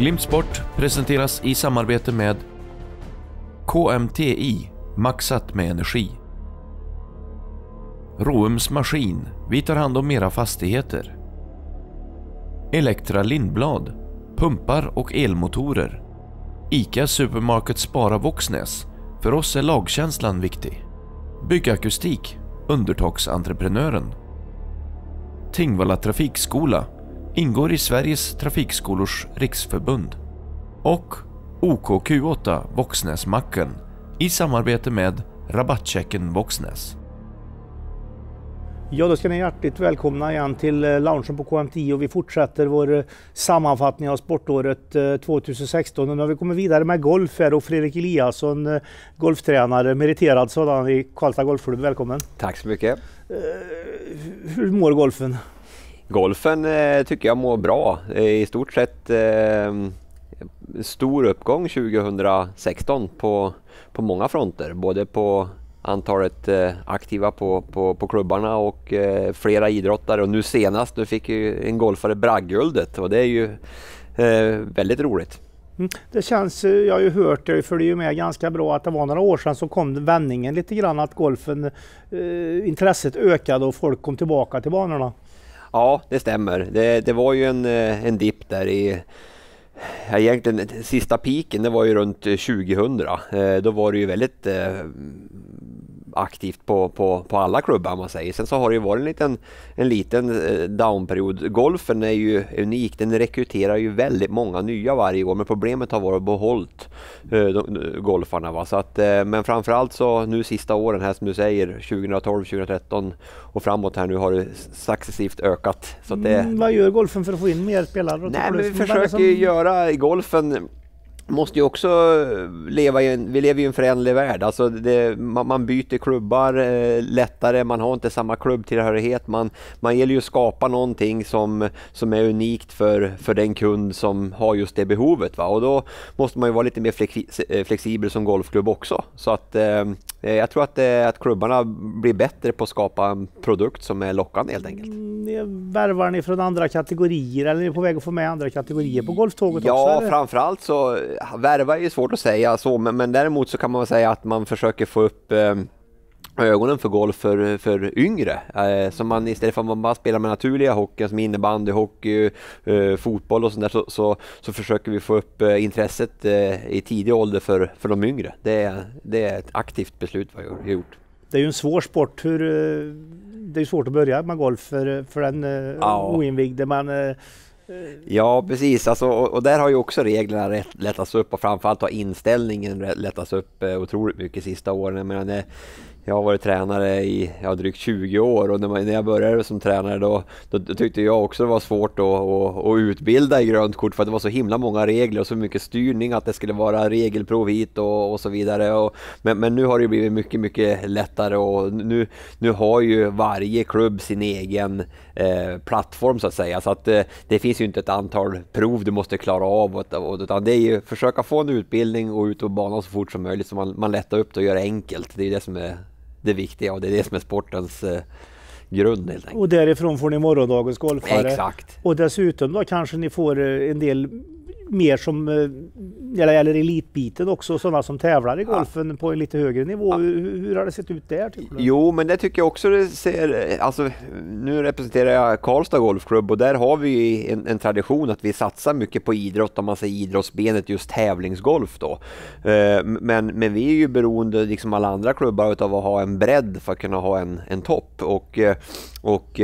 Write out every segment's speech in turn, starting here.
Glimpsport presenteras i samarbete med KMTI, maxat med energi. Roums Maskin, vi tar hand om era fastigheter. Elektra Lindblad, pumpar och elmotorer. ICA Supermarket Spara Våxnäs, för oss är lagkänslan viktig. Byggakustik, undertaksentreprenören. Tingvalla Trafikskola, ingår i Sveriges Trafikskolors Riksförbund och OKQ8 Våxnäsmacken i samarbete med Rabattchecken Voxnäs. Ja, då ska ni hjärtligt välkomna igen till eh, loungen på KM10 och vi fortsätter vår eh, sammanfattning av sportåret 2016. Eh, och nu har vi kommit vidare med golf här och Fredrik Eliasson, golftränare, meriterad sådan i Karlstad Golfklubb. Välkommen! Tack så mycket! Hur mår golfen? Golfen eh, tycker jag mår bra. I stort sett eh, stor uppgång 2016 på, på många fronter. Både på antalet eh, aktiva på, på, på klubbarna och eh, flera idrottare. Och nu senast, nu fick ju en golfare bragguldet och det är ju eh, väldigt roligt. Mm. Det känns, eh, jag har ju hört, jag följer ju med ganska bra, att det var några år sedan så kom vändningen lite grann att golfen, intresset ökade och folk kom tillbaka till banorna. Ja, det stämmer. Det, det var ju en, eh, en dipp där i Ja, egentligen sista piken det var ju runt 2000. Eh, eh, då var det ju väldigt aktivt på, på, på alla klubbar man säger. Sen så har det ju varit en liten, en liten eh, downperiod. Golfen är ju unik, den rekryterar ju väldigt många nya varje år men problemet har varit att behålla eh, golfarna. Va? Så att, eh, men framförallt så nu sista åren här som du säger 2012, 2013 och framåt här nu har det successivt ökat. Så det... mm, vad gör golfen för att få in mer spelare? Nej, men vi försöker som... göra golfen måste ju också eh, leva i en, vi lever ju i en föränderlig värld. Alltså det, man, man, byter klubbar eh, lättare, man har inte samma klubbtillhörighet. Man, man gäller ju att skapa någonting som, som är unikt för, för den kund som har just det behovet. Va? Och då måste man ju vara lite mer eh, flexibel som golfklubb också. Så att, eh, jag tror att, eh, att klubbarna blir bättre på att skapa en produkt som är lockande helt enkelt. Mm, värvar ni från andra kategorier eller är ni på väg att få med andra kategorier på golftåget ja, också? Ja, framförallt så värva är ju svårt att säga så, men, men däremot så kan man säga att man försöker få upp eh, ögonen för golf för, för yngre. Eh, så man istället för att man bara spelar med naturliga hockeyn som innebandy, hockey, eh, fotboll och sånt där så, så, så, försöker vi få upp eh, intresset eh, i tidig ålder för, för de yngre. Det är, det är ett aktivt beslut vi har gjort. Det är ju en svår sport. Hur, eh, det är svårt att börja med golf för, för den eh, ja. oinvigde. Man, Ja, precis. Alltså, och, och, där har ju också reglerna rätt, lättats upp och framförallt har inställningen lättats upp eh, otroligt mycket sista åren. Jag menar, när jag har varit tränare i ja, drygt 20 år och när, man, när jag började som tränare då, då, då tyckte jag också det var svårt då, att, att utbilda i grönt kort för att det var så himla många regler och så mycket styrning att det skulle vara regelprov hit och, och så vidare. Och, men, men nu har det blivit mycket, mycket lättare och nu, nu har ju varje klubb sin egen eh, plattform så att säga. Så att eh, det finns ju inte ett antal prov du måste klara av och, och, utan det är ju försöka få en utbildning och ut på banan så fort som möjligt så man, man lättar upp det och gör det enkelt. Det är det som är det viktiga och det är det som är sportens eh, grund helt enkelt. Och därifrån får ni morgondagens golfare. Exakt. Och dessutom då kanske ni får eh, en del mer som, när eh, det gäller elitbiten också, sådana som tävlar i golfen ja. på en lite högre nivå. Ja. Hur, hur, har det sett ut där? du? Jo, men det tycker jag också det ser, alltså, nu representerar jag Karlstad Golfklubb och där har vi en, en, tradition att vi satsar mycket på idrott, om man säger idrottsbenet, just tävlingsgolf då. Eh, men, men vi är ju beroende, liksom alla andra klubbar, av att ha en bredd för att kunna ha en, en topp. Och, eh, och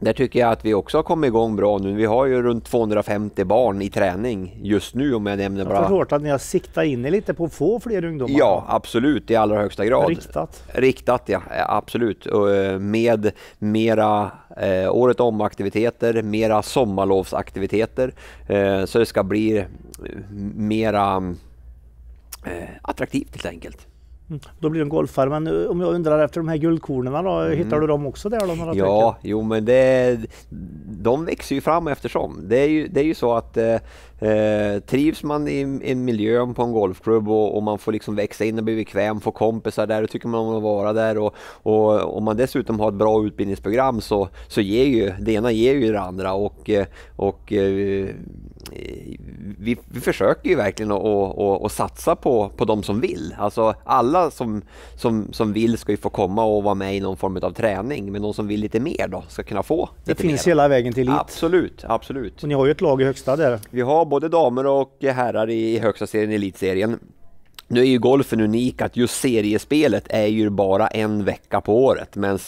där tycker jag att vi också har kommit igång bra nu. Vi har ju runt 250 barn i träning just nu om jag nämner bara... Jag förstår att ni har siktat in er lite på att få fler ungdomar? Ja, absolut i allra högsta grad. Riktat? Riktat ja, absolut. Eh, med mera eh, året om aktiviteter, mera sommarlovsaktiviteter. Eh, så det ska bli eh, mera eh, attraktivt helt enkelt. Då blir du en golfare. Men eh, om jag undrar efter de här guldkornen då, mm. hittar du dem också där? Då, några ja, jo men det, de växer ju fram eftersom. Det är ju, det är ju så att eh, eh trivs man i en miljö på en golfklubb och, och, man får liksom växa in och bli bekväm, få kompisar där och tycker man om att vara där och, och om man dessutom har ett bra utbildningsprogram så, så ger ju det ena ger ju det andra och, eh, och vi, vi, försöker ju verkligen att, att, att, satsa på, på de som vill. Alltså alla som, som, som vill ska ju få komma och vara med i någon form av träning, men de som vill lite mer då ska kunna få. lite Det finns mer. hela vägen till elit. Absolut, absolut. Och ni har ju ett lag i högsta där. Vi har både damer och herrar i högsta serien, i elitserien. Nu är ju golfen unik att just seriespelet är ju bara en vecka på året, men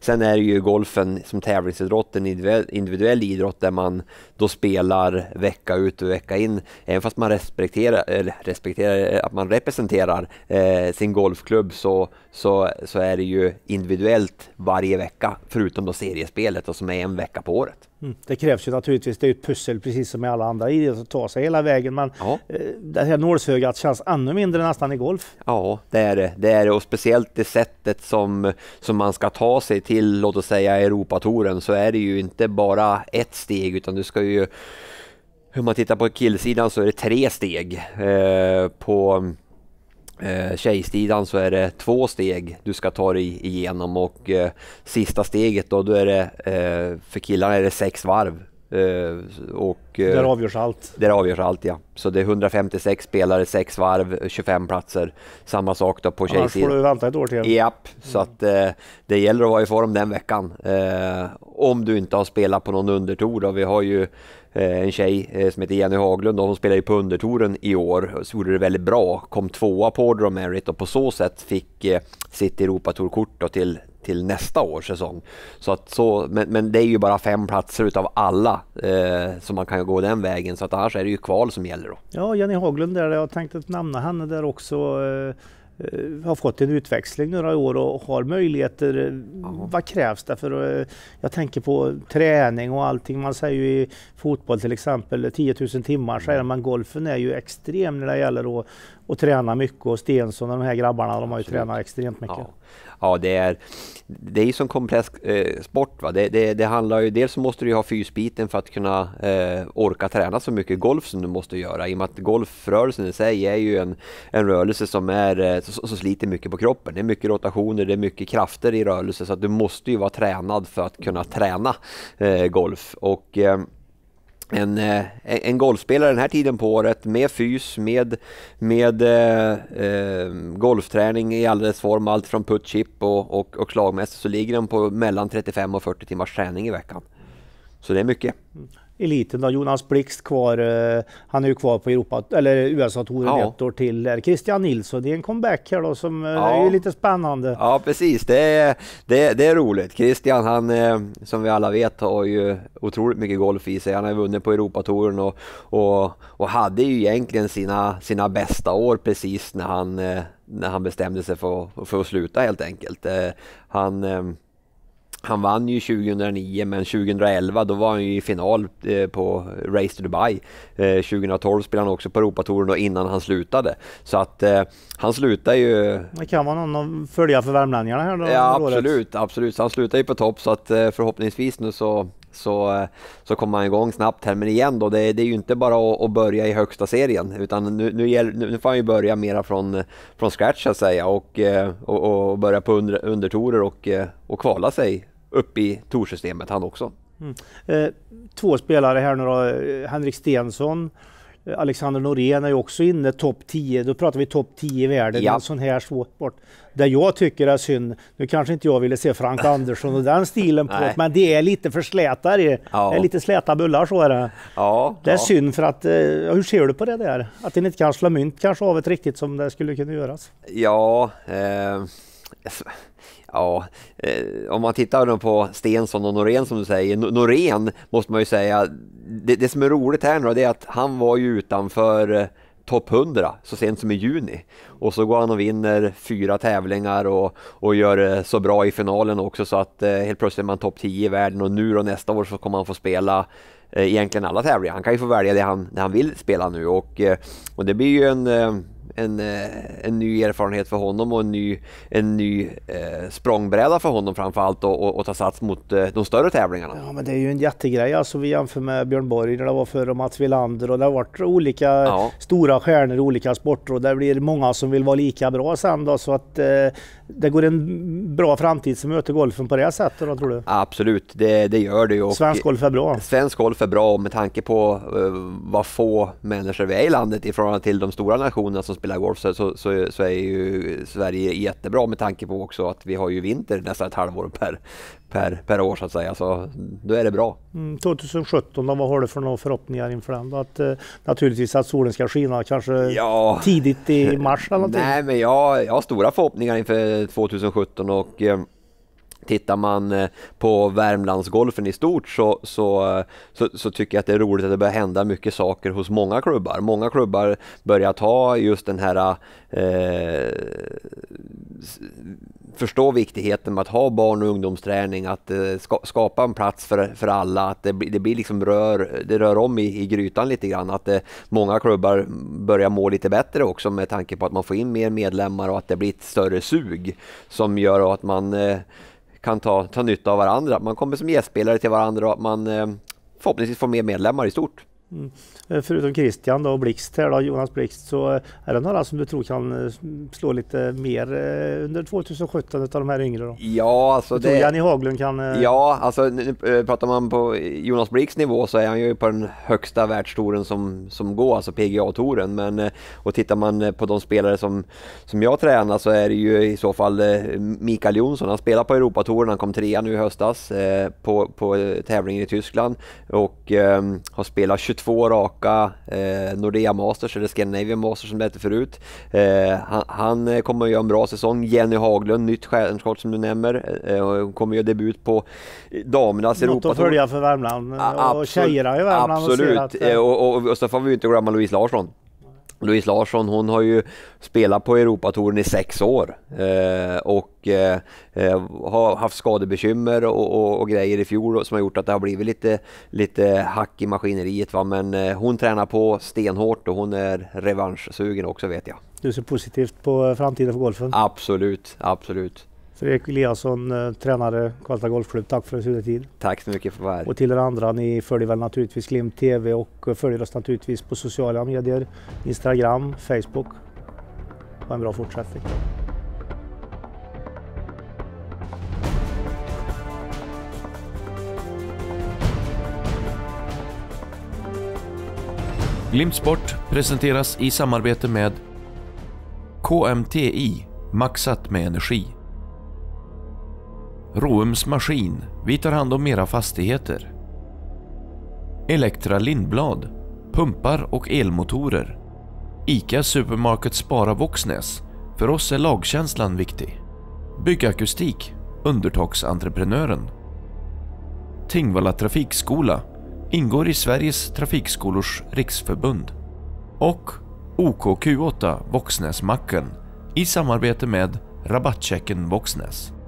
sen är det ju golfen som tävlingsidrott, en individuell idrott där man då spelar vecka ut och vecka in, även fast man respekterar, respekterar eh, att man representerar eh, sin golfklubb så, så, så är det ju individuellt varje vecka, förutom då seriespelet då, som är en vecka på året. Mm. Det krävs ju naturligtvis, det är ett pussel precis som i alla andra idrotter att ta sig hela vägen. Men ja. Eh, det här nålsögat känns ännu mindre nästan i golf. Ja, det är det. Det är det och speciellt det sättet som, som man ska ta sig till, låt oss säga Europatoren, så är det ju inte bara ett steg utan du ska ju om man tittar på killsidan så är det tre steg. Eh, på Eh, tjejstidan så är det två steg du ska ta dig igenom och eh, sista steget då, då är det, eh, för killarna är det sex varv. Eh, och, eh, där avgörs allt? Där avgörs allt ja. Så det är 156 spelare, sex varv, 25 platser. Samma sak då på tjejsidan. Annars får du vänta ett år till. Japp, mm. så att eh, det gäller att vara i form den veckan. om du inte har spelat på någon undertour då. Vi har ju Eh, en tjej eh, som heter Jenny Haglund och hon spelade ju på Undertouren i år och gjorde det väldigt bra. Kom tvåa på Order of Merit och på så sätt fick eh, sitt Europatourkort till till nästa års säsong. Så att så, men, men det är ju bara fem platser utav alla eh, som man kan gå den vägen så att annars är det ju kval som gäller då. Ja, Jenny Haglund där, jag tänkte nämna henne där också. Eh Eh, har fått en utväxling några år och har möjligheter. Aha. Eh, vad krävs det? För, eh, jag tänker på träning och allting. Man säger ju i fotboll till exempel 10 000 timmar säger man. Mm. Golfen är ju extrem när det gäller att, att träna mycket och Stensson och de här grabbarna de har ju Absolut. tränat extremt mycket. Ja ja, det är det är ju som kompresssport. Eh, det, det, det, handlar ju, dels måste du ha fysbiten för att kunna eh, orka träna så mycket golf som du måste göra. I och med att golfrörelsen i sig är ju en, en rörelse som, är, som, eh, som sliter mycket på kroppen. Det är mycket rotationer, det är mycket krafter i rörelse så att du måste ju vara tränad för att kunna träna eh, golf. Och, eh, en, eh, en golfspelare den här tiden på året med fys, med, med eh, eh golfträning i alldeles form, allt från puttchip och, och, och slagmässigt, så ligger de på mellan 35 och 40 timmars träning i veckan. Så det är mycket. Mm eliten då. Jonas Blixt kvar. Eh, han är ju kvar på Europa, eller USA-touren ja. ett år till. Christian Nilsson, det är en comeback här då som eh, ja. är lite spännande. Ja, precis. Det är, det, det är roligt. Christian, han eh, som vi alla vet har ju otroligt mycket golf i sig. Han har vunnit på Europatouren och, och, och hade ju egentligen sina, sina bästa år precis när han, när han bestämde sig för, för att sluta helt enkelt. Han han vann ju 2009 men 2011 då var han ju i final eh, på Race to Dubai. 2012 eh, spelade han också på Europatouren och innan han slutade. Så att eh, han slutade ju... Det kan vara någon att följa för värmlänningarna här då? Ja absolut, absolut. han slutade ju på topp så att eh, förhoppningsvis nu så så, så kommer han igång snabbt här. Men igen då, det, det är ju inte bara att, att, börja i högsta serien utan nu, nu, gäller, nu får han ju börja mera från, från scratch så att säga och, och, och börja på under, undertorer och, och kvala sig upp i torsystemet han också. Mm. Eh, två spelare här nu då, eh, Henrik Stensson eh, Alexander Norén är ju också inne topp 10, då pratar vi topp 10 i världen, ja. en sån här svårt bort. jag tycker är synd, nu kanske inte jag ville se Frank Andersson och den stilen på det, men det är lite för släta det. Ja. det är lite släta bullar så är det. Ja, det är ja. synd för att, eh, hur ser du på det där? Att den inte kan slå mynt kanske av ett riktigt som det skulle kunna göras? Ja, eh Ja, eh, om man tittar på Stensson och Norén som du säger, Norén måste man ju säga, det, det som är roligt här nu det är att han var ju utanför eh, topp 100 så sent som i juni. Och så går han och vinner fyra tävlingar och, och gör det eh, så bra i finalen också så att helt plötsligt är man topp 10 i världen och nu och nästa år så kommer han få spela egentligen alla tävlingar. Han kan ju få välja det han, det han vill spela nu och, och det blir ju en en, eh, en ny erfarenhet för honom och en ny, en ny eh, språngbräda för honom framförallt och, och, och ta sats mot eh, de större tävlingarna. Ja men det är ju en jättegrej alltså vi jämför med Björn Borg när det var förr och Mats Wilander och det har varit olika ja. stora stjärnor i olika sporter och det blir många som vill vara lika bra sen då så att eh, det går en bra framtid som möter golfen på det sättet då tror du? Absolut, det, det gör det ju. Och svensk golf är bra. Svensk golf är bra med tanke på eh, vad få människor vi är i landet i förhållande till de stora nationerna som spelar golf så, så, så, så är ju Sverige jättebra med tanke på också att vi har ju vinter nästan ett halvår per, per, per år så att säga. Så då är det bra. Mm, 2017 då, vad har du för några förhoppningar inför den? Att, eh, naturligtvis att solen ska skina kanske ja. tidigt i mars eller någonting? Nej men jag, jag har stora förhoppningar inför 2017 och eh, Tittar man eh, på Värmlandsgolfen i stort så, så, eh, så, så, tycker jag att det är roligt att det börjar hända mycket saker hos många klubbar. Många klubbar börjar ta just den här eh, förstå viktigheten med att ha barn och ungdomsträning, att eh, ska, skapa en plats för, för alla, att det, det blir liksom rör, det rör om i, i grytan lite grann, att det, många klubbar börjar må lite bättre också med tanke på att man får in mer medlemmar och att det blir ett större sug som gör att man eh, kan ta, ta nytta av varandra. Man kommer som gästspelare till varandra och man eh, förhoppningsvis får mer medlemmar i stort. Mm. Eh, förutom Christian då, och Blixt här då, Jonas Blixt, så eh, är det några som du tror kan eh, slå lite mer under 2017 av de här yngre? Då? Ja, alltså du tror Jenny Haglund kan... Ja, alltså nu pratar man på Jonas Blixts nivå så är han ju på den högsta världstouren som, som går, alltså PGA-touren. Men och tittar man på de spelare som, som jag tränar så är det ju i så fall Mikael Jonsson. Han spelar på Europatouren, han kom trea nu i höstas på, på tävlingen i Tyskland och har spelat 22 raka åka eh, Nordea Masters, eller Scandinavian Masters som det hette förut. Eh, han, han, kommer att göra en bra säsong. Jenny Haglund, nytt stjärnskott som du nämner. Eh, hon kommer att göra debut på eh, damernas Europa. Något att följa för Värmland och absolut, tjejerna i Värmland. Absolut, och, att, eh... och, eh, och, och, och så får vi inte glömma Louise Larsson. Louise Larsson hon har ju spelat på Europatouren i sex år eh, och eh, eh, har haft skadebekymmer och, och, och, grejer i fjol som har gjort att det har blivit lite, lite hack i maskineriet. Va? Men eh, hon tränar på stenhårt och hon är revanschsugen också vet jag. Du ser positivt på framtiden för golfen? Absolut, absolut. Fredrik Eliasson, eh, tränare Karlstad Golfklubb. Tack för att du tog tid. Tack så mycket för värdet. Och till er andra, ni följer väl naturligtvis Glimt TV och eh, följer oss naturligtvis på sociala medier, Instagram, Facebook. Ha en bra fortsättning. Glimt Sport presenteras i samarbete med KMTI, maxat med energi. Roums Maskin, vi tar hand om era fastigheter. Elektra Lindblad, pumpar och elmotorer. ICA Supermarket Spara Våxnäs, för oss är lagkänslan viktig. Byggakustik, undertaksentreprenören. Tingvalla Trafikskola, ingår i Sveriges Trafikskolors Riksförbund. Och OKQ8 Våxnäsmacken i samarbete med Rabattchecken Våxnäs.